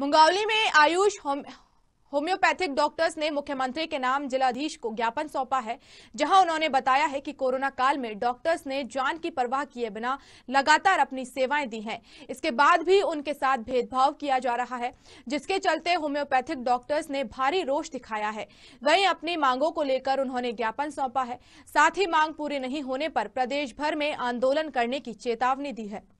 मुंगावली में Ayush home homeopathic doctors ने मुख्यमंत्री के नाम जिलाधीश को ज्ञापन सौंपा है जहां उन्होंने बताया है कि कोरोना काल में डॉक्टर्स ने जान की परवाह किए बिना लगातार अपनी सेवाएं दी हैं इसके बाद भी उनके साथ भेदभाव किया जा रहा है जिसके चलते होम्योपैथिक डॉक्टर्स ने भारी रोष दिखाया है वहीं अपनी मांगों को लेकर उन्होंने ज्ञापन सौंपा है साथ ही मांग पूरी नहीं होने पर प्रदेश भर में आंदोलन करने की चेतावनी दी है